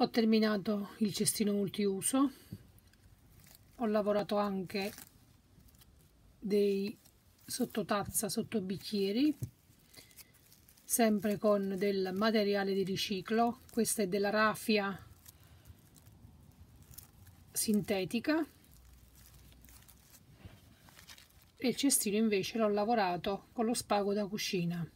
ho terminato il cestino multiuso ho lavorato anche dei sottotazza sotto bicchieri sempre con del materiale di riciclo questa è della raffia sintetica e il cestino invece l'ho lavorato con lo spago da cucina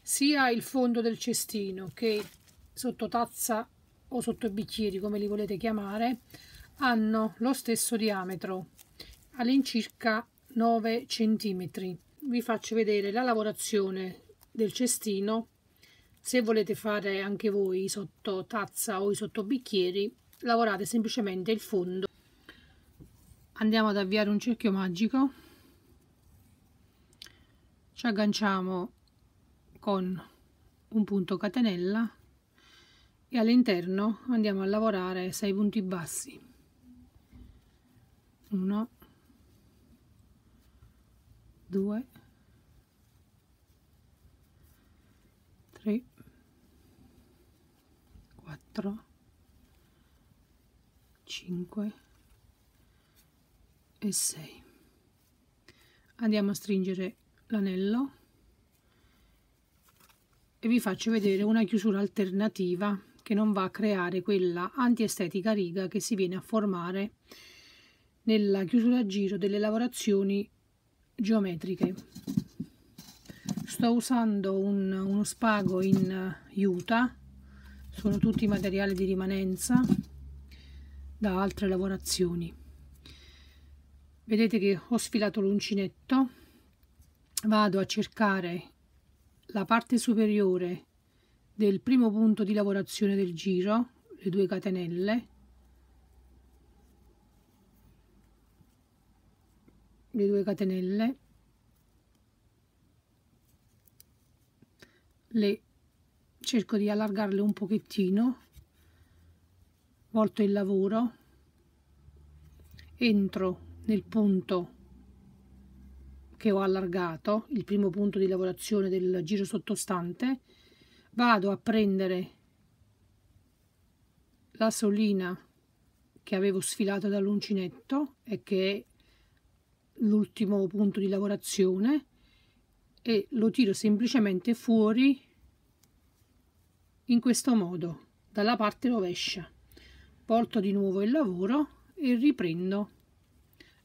sia il fondo del cestino che sottotazza o sotto i bicchieri come li volete chiamare hanno lo stesso diametro all'incirca 9 cm vi faccio vedere la lavorazione del cestino se volete fare anche voi sotto tazza o sotto bicchieri lavorate semplicemente il fondo andiamo ad avviare un cerchio magico ci agganciamo con un punto catenella e all'interno andiamo a lavorare 6 punti bassi 1 2 3 4 5 e 6 andiamo a stringere l'anello e vi faccio vedere una chiusura alternativa che non va a creare quella antiestetica riga che si viene a formare nella chiusura a giro delle lavorazioni geometriche. Sto usando un, uno spago in juta, sono tutti materiali di rimanenza da altre lavorazioni. Vedete che ho sfilato l'uncinetto, vado a cercare la parte superiore del primo punto di lavorazione del giro le due catenelle le due catenelle le cerco di allargarle un pochettino volto il lavoro entro nel punto che ho allargato il primo punto di lavorazione del giro sottostante vado a prendere la solina che avevo sfilato dall'uncinetto e che è l'ultimo punto di lavorazione e lo tiro semplicemente fuori in questo modo dalla parte rovescia porto di nuovo il lavoro e riprendo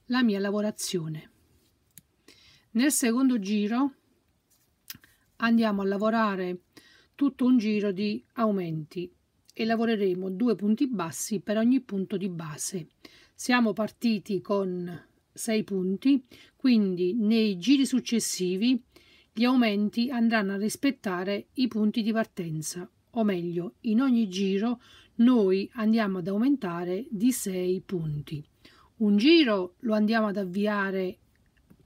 la mia lavorazione nel secondo giro andiamo a lavorare tutto un giro di aumenti e lavoreremo due punti bassi per ogni punto di base. Siamo partiti con 6 punti, quindi nei giri successivi gli aumenti andranno a rispettare i punti di partenza, o meglio, in ogni giro noi andiamo ad aumentare di 6 punti. Un giro lo andiamo ad avviare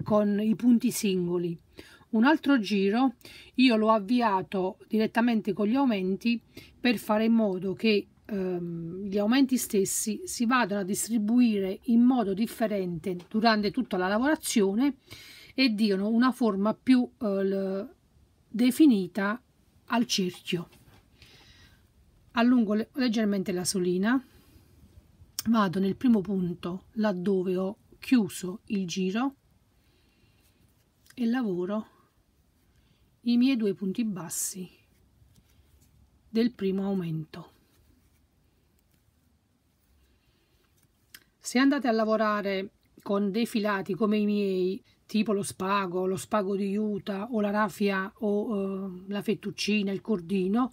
con i punti singoli, un altro giro io l'ho avviato direttamente con gli aumenti per fare in modo che ehm, gli aumenti stessi si vadano a distribuire in modo differente durante tutta la lavorazione e diano una forma più eh, definita al cerchio allungo leggermente la solina vado nel primo punto laddove ho chiuso il giro e lavoro i miei due punti bassi del primo aumento se andate a lavorare con dei filati come i miei tipo lo spago, lo spago di juta o la raffia o eh, la fettuccina, il cordino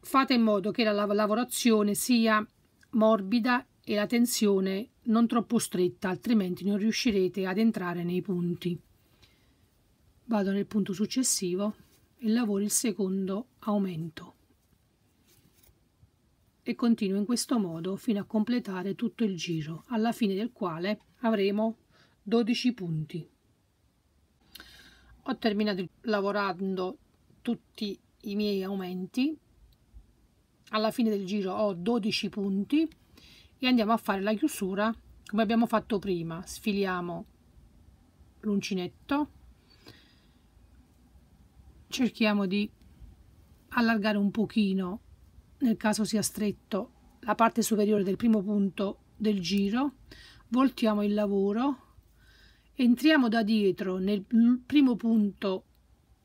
fate in modo che la lavorazione sia morbida e la tensione non troppo stretta altrimenti non riuscirete ad entrare nei punti vado nel punto successivo e lavoro il secondo aumento e continuo in questo modo fino a completare tutto il giro alla fine del quale avremo 12 punti ho terminato lavorando tutti i miei aumenti alla fine del giro ho 12 punti e andiamo a fare la chiusura come abbiamo fatto prima sfiliamo l'uncinetto cerchiamo di allargare un pochino nel caso sia stretto la parte superiore del primo punto del giro voltiamo il lavoro entriamo da dietro nel primo punto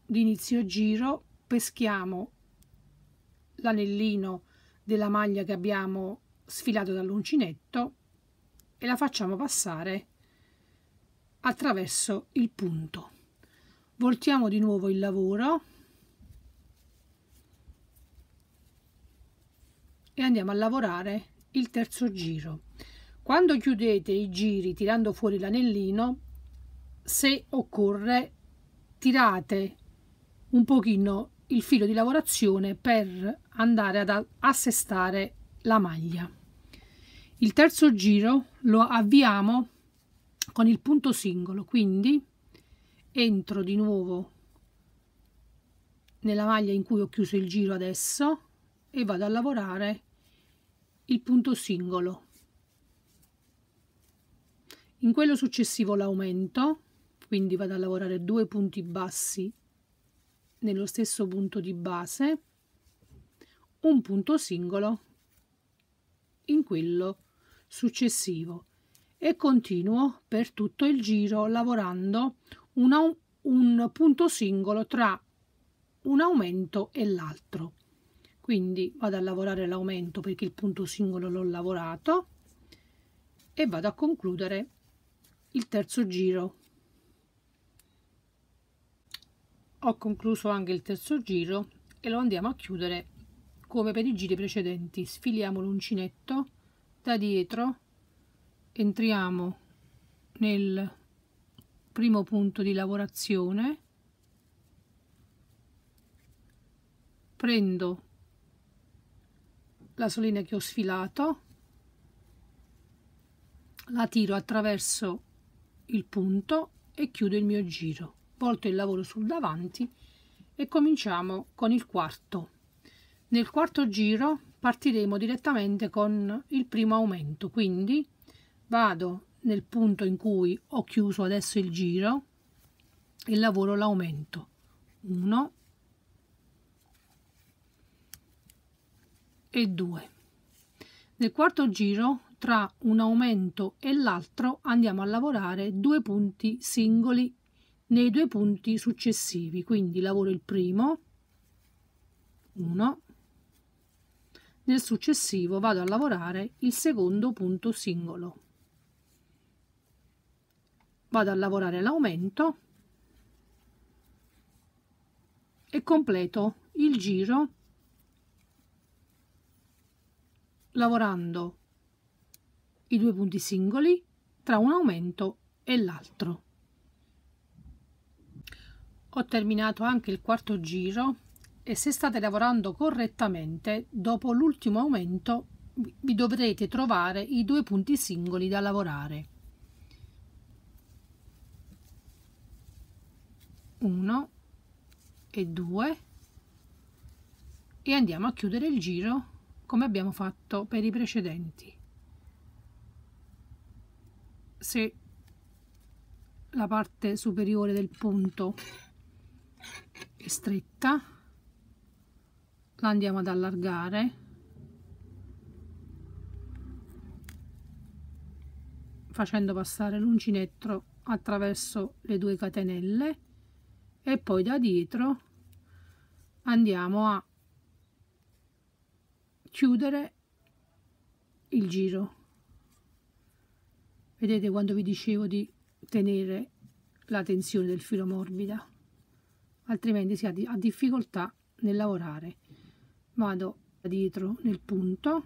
di inizio giro peschiamo l'anellino della maglia che abbiamo sfilato dall'uncinetto e la facciamo passare attraverso il punto voltiamo di nuovo il lavoro e andiamo a lavorare il terzo giro quando chiudete i giri tirando fuori l'anellino se occorre tirate un pochino il filo di lavorazione per andare ad assestare la maglia il terzo giro lo avviamo con il punto singolo quindi entro di nuovo nella maglia in cui ho chiuso il giro adesso e vado a lavorare il punto singolo in quello successivo l'aumento quindi vado a lavorare due punti bassi nello stesso punto di base un punto singolo in quello successivo e continuo per tutto il giro lavorando una, un punto singolo tra un aumento e l'altro quindi vado a lavorare l'aumento perché il punto singolo l'ho lavorato e vado a concludere il terzo giro ho concluso anche il terzo giro e lo andiamo a chiudere come per i giri precedenti sfiliamo l'uncinetto da dietro entriamo nel primo punto di lavorazione prendo la solina che ho sfilato la tiro attraverso il punto e chiudo il mio giro volto il lavoro sul davanti e cominciamo con il quarto nel quarto giro partiremo direttamente con il primo aumento quindi vado nel punto in cui ho chiuso adesso il giro e lavoro l'aumento 1 e 2 nel quarto giro tra un aumento e l'altro andiamo a lavorare due punti singoli nei due punti successivi quindi lavoro il primo 1 nel successivo vado a lavorare il secondo punto singolo vado a lavorare l'aumento e completo il giro lavorando i due punti singoli tra un aumento e l'altro ho terminato anche il quarto giro e se state lavorando correttamente dopo l'ultimo aumento vi dovrete trovare i due punti singoli da lavorare 1 e 2 e andiamo a chiudere il giro come abbiamo fatto per i precedenti se la parte superiore del punto è stretta la andiamo ad allargare facendo passare l'uncinetto attraverso le due catenelle e poi da dietro andiamo a chiudere il giro vedete quando vi dicevo di tenere la tensione del filo morbida altrimenti si ha difficoltà nel lavorare vado dietro nel punto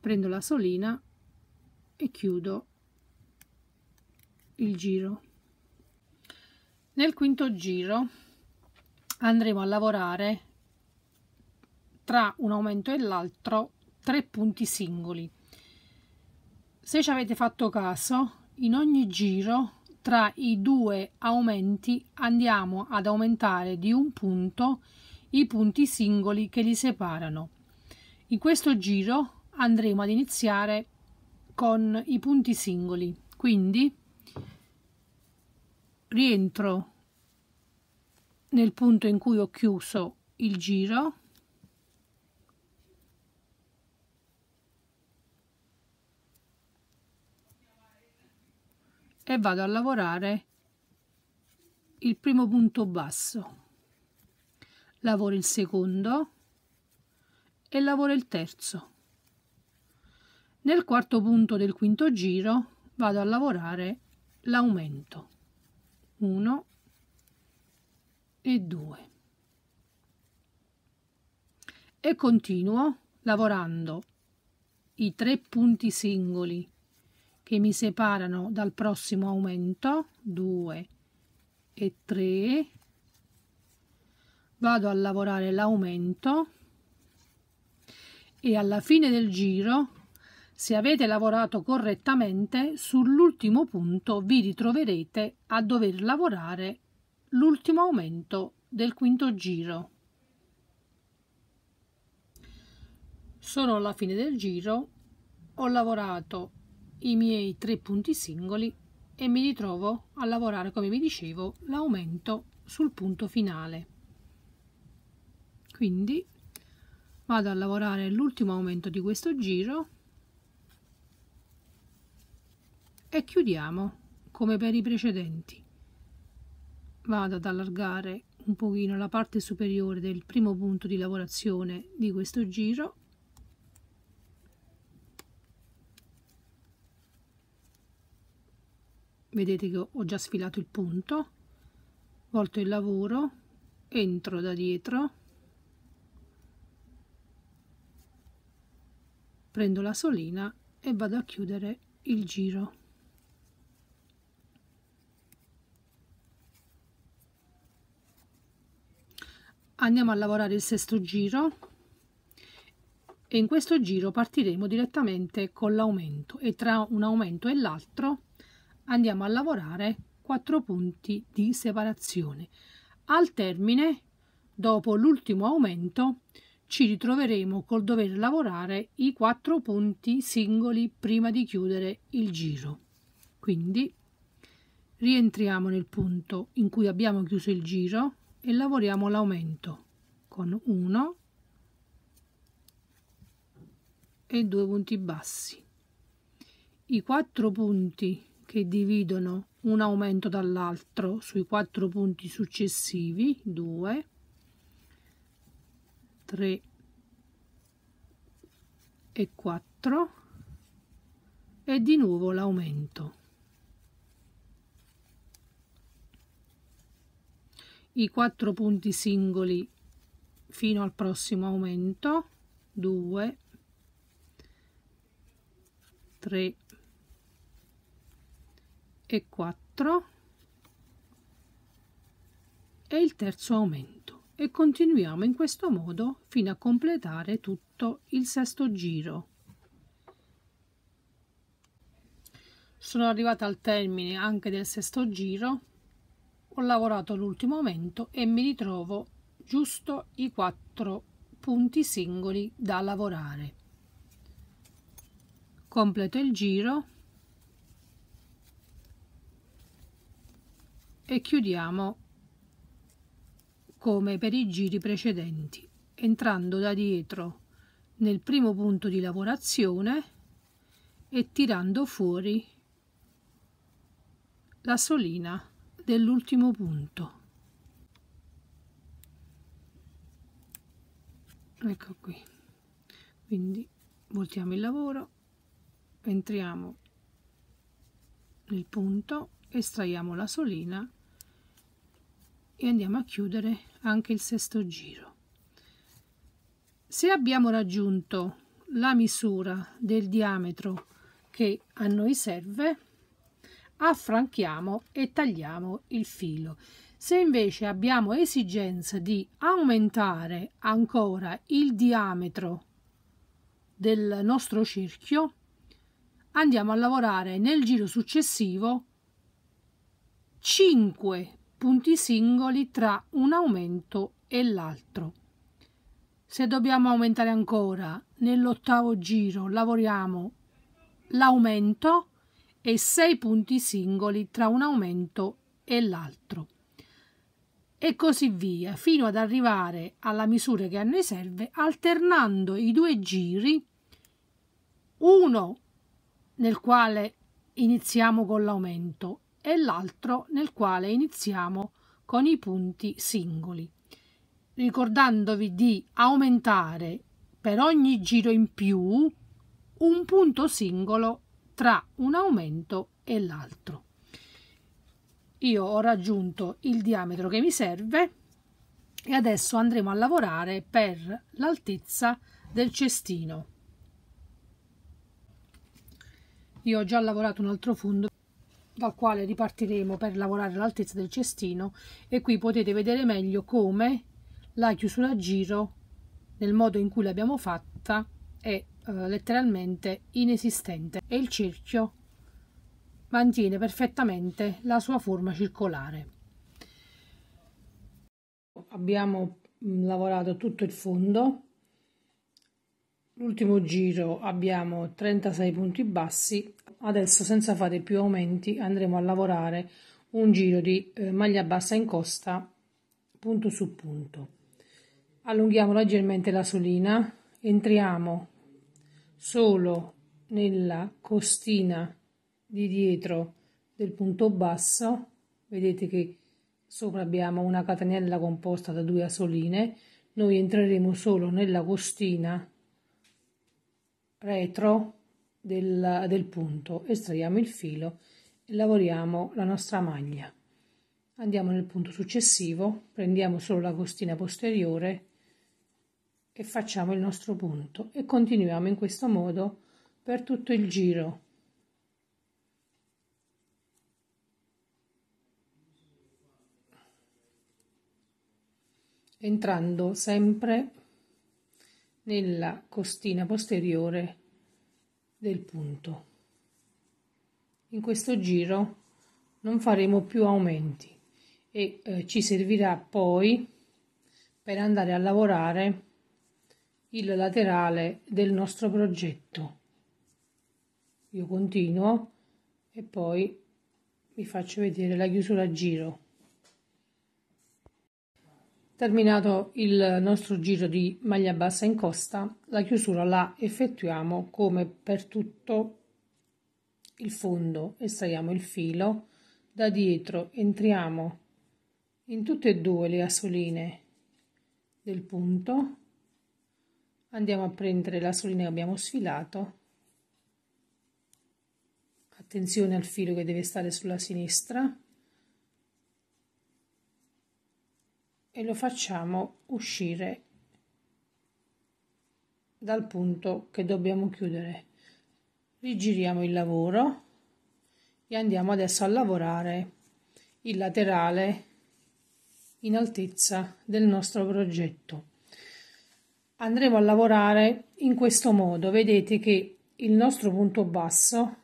prendo la solina e chiudo il giro nel quinto giro andremo a lavorare tra un aumento e l'altro tre punti singoli se ci avete fatto caso in ogni giro tra i due aumenti andiamo ad aumentare di un punto i punti singoli che li separano in questo giro andremo ad iniziare con i punti singoli quindi rientro nel punto in cui ho chiuso il giro e vado a lavorare il primo punto basso lavoro il secondo e lavoro il terzo nel quarto punto del quinto giro vado a lavorare l'aumento 1 e 2 e continuo lavorando i tre punti singoli che mi separano dal prossimo aumento 2 e 3 vado a lavorare l'aumento e alla fine del giro se avete lavorato correttamente, sull'ultimo punto vi ritroverete a dover lavorare l'ultimo aumento del quinto giro. Sono alla fine del giro, ho lavorato i miei tre punti singoli e mi ritrovo a lavorare, come vi dicevo, l'aumento sul punto finale. Quindi vado a lavorare l'ultimo aumento di questo giro e chiudiamo come per i precedenti vado ad allargare un pochino la parte superiore del primo punto di lavorazione di questo giro vedete che ho già sfilato il punto volto il lavoro entro da dietro prendo la solina e vado a chiudere il giro andiamo a lavorare il sesto giro e in questo giro partiremo direttamente con l'aumento e tra un aumento e l'altro andiamo a lavorare 4 punti di separazione al termine dopo l'ultimo aumento ci ritroveremo col dover lavorare i quattro punti singoli prima di chiudere il giro quindi rientriamo nel punto in cui abbiamo chiuso il giro e lavoriamo l'aumento con 1 e 2 punti bassi i 4 punti che dividono un aumento dall'altro sui 4 punti successivi 2 3 e 4 e di nuovo l'aumento i quattro punti singoli fino al prossimo aumento 2 3 e 4 e il terzo aumento e continuiamo in questo modo fino a completare tutto il sesto giro sono arrivata al termine anche del sesto giro ho lavorato l'ultimo momento e mi ritrovo giusto i quattro punti singoli da lavorare completo il giro e chiudiamo come per i giri precedenti entrando da dietro nel primo punto di lavorazione e tirando fuori la solina dell'ultimo punto ecco qui quindi voltiamo il lavoro entriamo nel punto estraiamo la solina e andiamo a chiudere anche il sesto giro se abbiamo raggiunto la misura del diametro che a noi serve affranchiamo e tagliamo il filo. Se invece abbiamo esigenza di aumentare ancora il diametro del nostro cerchio, andiamo a lavorare nel giro successivo 5 punti singoli tra un aumento e l'altro. Se dobbiamo aumentare ancora nell'ottavo giro lavoriamo l'aumento e 6 punti singoli tra un aumento e l'altro. E così via, fino ad arrivare alla misura che a noi serve, alternando i due giri, uno nel quale iniziamo con l'aumento e l'altro nel quale iniziamo con i punti singoli, ricordandovi di aumentare per ogni giro in più un punto singolo tra un aumento e l'altro. Io ho raggiunto il diametro che mi serve e adesso andremo a lavorare per l'altezza del cestino. Io ho già lavorato un altro fondo dal quale ripartiremo per lavorare l'altezza del cestino e qui potete vedere meglio come la chiusura a giro nel modo in cui l'abbiamo fatta è eh, letteralmente inesistente e il cerchio mantiene perfettamente la sua forma circolare. Abbiamo mm, lavorato tutto il fondo, l'ultimo giro abbiamo 36 punti bassi, adesso senza fare più aumenti andremo a lavorare un giro di eh, maglia bassa in costa punto su punto. Allunghiamo leggermente la solina, entriamo solo nella costina di dietro del punto basso vedete che sopra abbiamo una catenella composta da due asoline noi entreremo solo nella costina retro del, del punto estraiamo il filo e lavoriamo la nostra maglia andiamo nel punto successivo prendiamo solo la costina posteriore e facciamo il nostro punto e continuiamo in questo modo per tutto il giro. entrando sempre nella costina posteriore del punto. In questo giro non faremo più aumenti e eh, ci servirà poi per andare a lavorare il laterale del nostro progetto io continuo e poi vi faccio vedere la chiusura a giro terminato il nostro giro di maglia bassa in costa la chiusura la effettuiamo come per tutto il fondo estraiamo il filo da dietro entriamo in tutte e due le asoline del punto andiamo a prendere la solina che abbiamo sfilato attenzione al filo che deve stare sulla sinistra e lo facciamo uscire dal punto che dobbiamo chiudere rigiriamo il lavoro e andiamo adesso a lavorare il laterale in altezza del nostro progetto andremo a lavorare in questo modo vedete che il nostro punto basso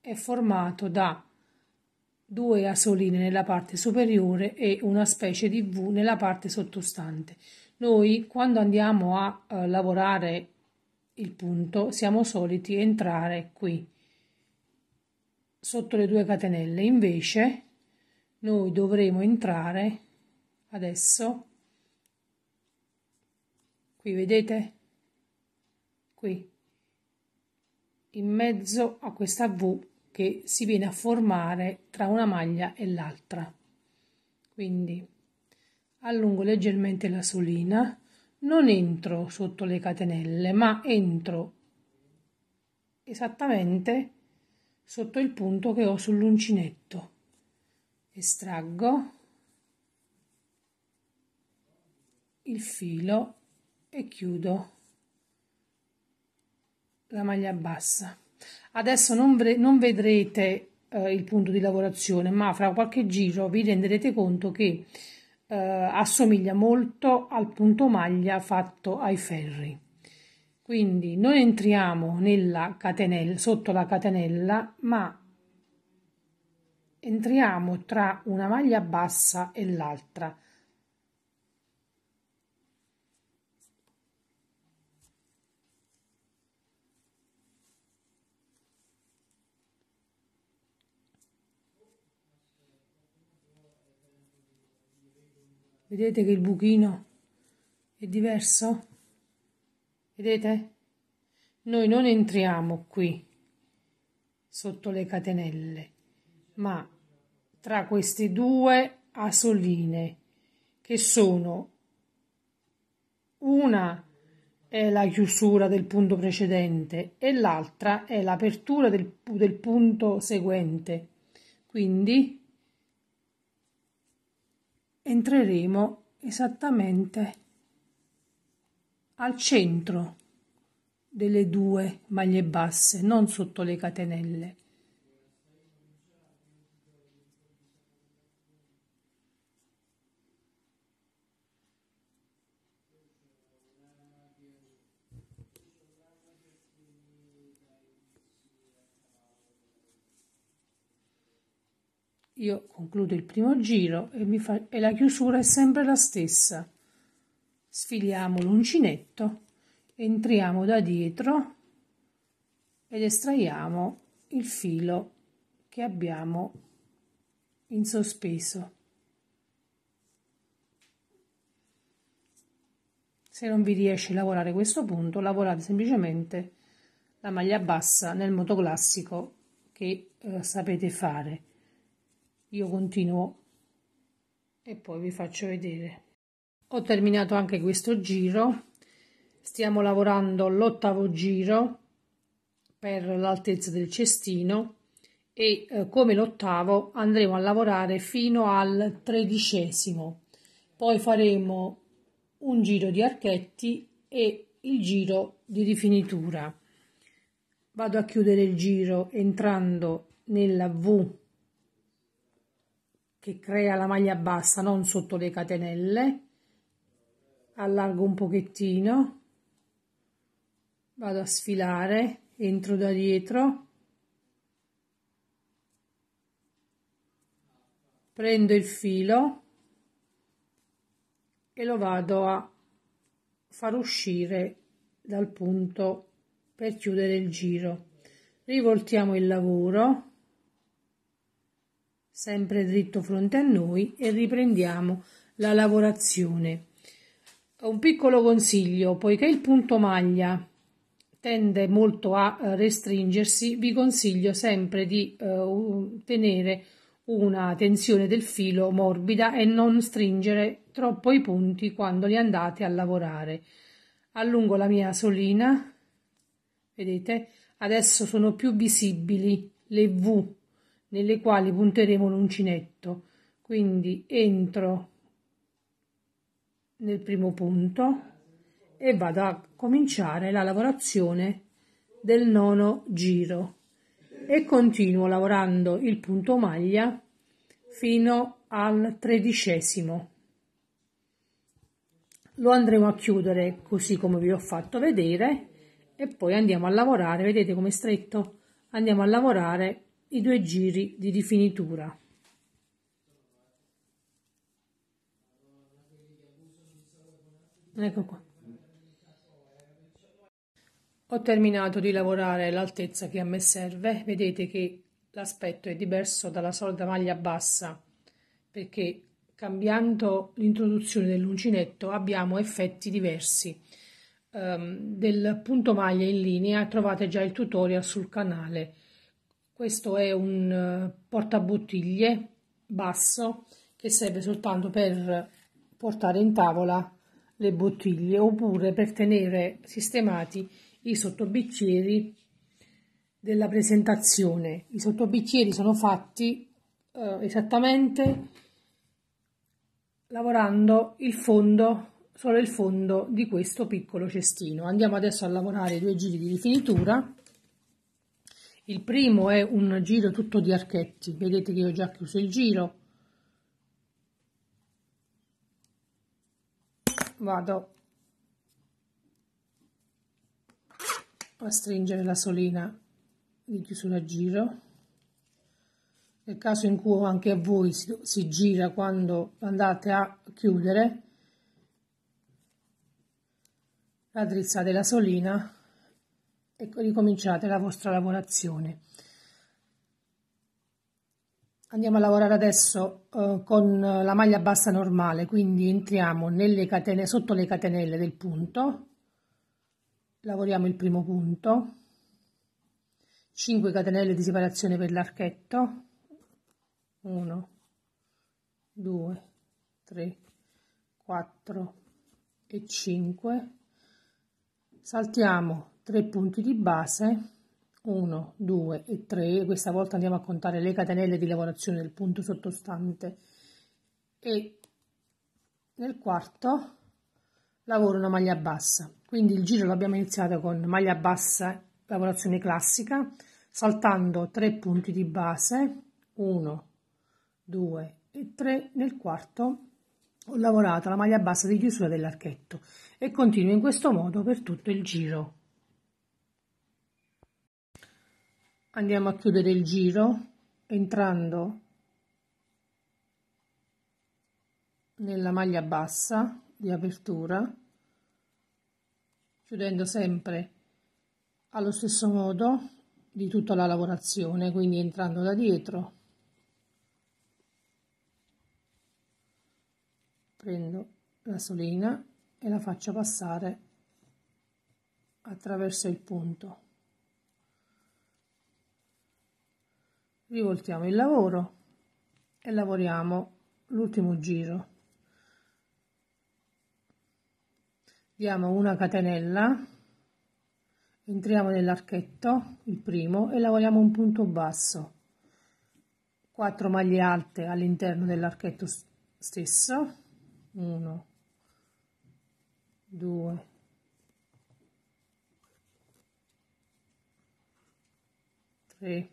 è formato da due asoline nella parte superiore e una specie di V nella parte sottostante. Noi quando andiamo a eh, lavorare il punto siamo soliti entrare qui sotto le due catenelle, invece noi dovremo entrare adesso qui vedete qui in mezzo a questa V che si viene a formare tra una maglia e l'altra quindi allungo leggermente la solina non entro sotto le catenelle ma entro esattamente sotto il punto che ho sull'uncinetto estraggo il filo e chiudo la maglia bassa adesso non, non vedrete eh, il punto di lavorazione ma fra qualche giro vi renderete conto che eh, assomiglia molto al punto maglia fatto ai ferri quindi non entriamo nella catenella sotto la catenella ma entriamo tra una maglia bassa e l'altra Vedete che il buchino è diverso? Vedete? Noi non entriamo qui sotto le catenelle, ma tra queste due asoline che sono una è la chiusura del punto precedente e l'altra è l'apertura del, del punto seguente. Quindi entreremo esattamente al centro delle due maglie basse, non sotto le catenelle. Io concludo il primo giro e, fa... e la chiusura è sempre la stessa. Sfiliamo l'uncinetto, entriamo da dietro ed estraiamo il filo che abbiamo in sospeso. Se non vi riesce a lavorare questo punto, lavorate semplicemente la maglia bassa nel modo classico che eh, sapete fare io continuo e poi vi faccio vedere ho terminato anche questo giro stiamo lavorando l'ottavo giro per l'altezza del cestino e eh, come l'ottavo andremo a lavorare fino al tredicesimo poi faremo un giro di archetti e il giro di rifinitura vado a chiudere il giro entrando nella V che crea la maglia bassa non sotto le catenelle allargo un pochettino vado a sfilare entro da dietro prendo il filo e lo vado a far uscire dal punto per chiudere il giro rivoltiamo il lavoro sempre dritto fronte a noi e riprendiamo la lavorazione. Un piccolo consiglio, poiché il punto maglia tende molto a restringersi, vi consiglio sempre di uh, tenere una tensione del filo morbida e non stringere troppo i punti quando li andate a lavorare. Allungo la mia solina, vedete, adesso sono più visibili le V nelle quali punteremo l'uncinetto quindi entro nel primo punto e vado a cominciare la lavorazione del nono giro e continuo lavorando il punto maglia fino al tredicesimo lo andremo a chiudere così come vi ho fatto vedere e poi andiamo a lavorare vedete come stretto andiamo a lavorare i due giri di rifinitura. Ecco qua. Ho terminato di lavorare l'altezza che a me serve, vedete che l'aspetto è diverso dalla solita maglia bassa perché cambiando l'introduzione dell'uncinetto abbiamo effetti diversi. Um, del punto maglia in linea trovate già il tutorial sul canale questo è un eh, portabottiglie basso che serve soltanto per portare in tavola le bottiglie oppure per tenere sistemati i sottobicchieri della presentazione. I sottobicchieri sono fatti eh, esattamente lavorando il fondo, solo il fondo di questo piccolo cestino. Andiamo adesso a lavorare due giri di rifinitura. Il primo è un giro tutto di archetti, vedete che io ho già chiuso il giro. Vado a stringere la solina di chiusura a giro. Nel caso in cui anche a voi si, si gira quando andate a chiudere, la raddrizzate la solina e ricominciate la vostra lavorazione. Andiamo a lavorare adesso eh, con la maglia bassa normale, quindi entriamo nelle catene, sotto le catenelle del punto, lavoriamo il primo punto, 5 catenelle di separazione per l'archetto, 1, 2, 3, 4 e 5, saltiamo 3 punti di base 1 2 e 3 questa volta andiamo a contare le catenelle di lavorazione del punto sottostante e nel quarto lavoro una maglia bassa quindi il giro l'abbiamo iniziato con maglia bassa lavorazione classica saltando 3 punti di base 1 2 e 3 nel quarto ho lavorato la maglia bassa di chiusura dell'archetto e continuo in questo modo per tutto il giro andiamo a chiudere il giro entrando nella maglia bassa di apertura chiudendo sempre allo stesso modo di tutta la lavorazione quindi entrando da dietro prendo la solina e la faccio passare attraverso il punto rivoltiamo il lavoro e lavoriamo l'ultimo giro diamo una catenella entriamo nell'archetto il primo e lavoriamo un punto basso 4 maglie alte all'interno dell'archetto stesso 1 2 3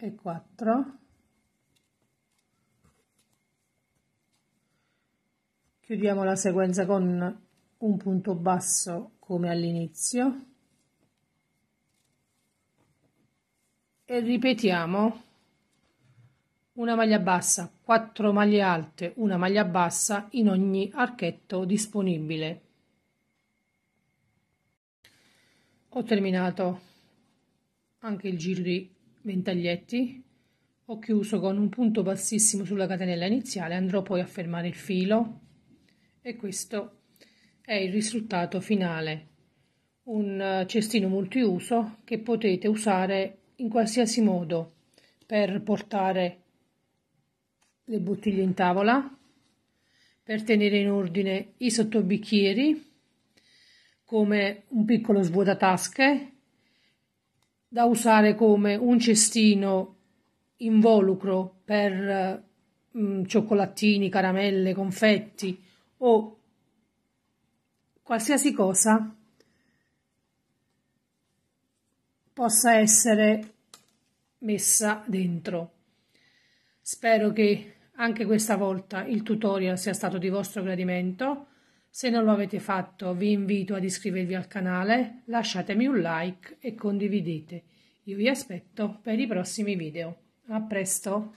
e 4 chiudiamo la sequenza con un punto basso come all'inizio e ripetiamo una maglia bassa 4 maglie alte una maglia bassa in ogni archetto disponibile ho terminato anche il giro di ventaglietti. Ho chiuso con un punto bassissimo sulla catenella iniziale, andrò poi a fermare il filo e questo è il risultato finale. Un eh, cestino multiuso che potete usare in qualsiasi modo per portare le bottiglie in tavola, per tenere in ordine i sottobicchieri, come un piccolo svuotatasche da usare come un cestino involucro per mh, mm, cioccolatini, caramelle, confetti o qualsiasi cosa possa essere messa dentro. Spero che anche questa volta il tutorial sia stato di vostro gradimento se non lo avete fatto, vi invito ad iscrivervi al canale, lasciatemi un like e condividete. Io vi aspetto per i prossimi video. A presto!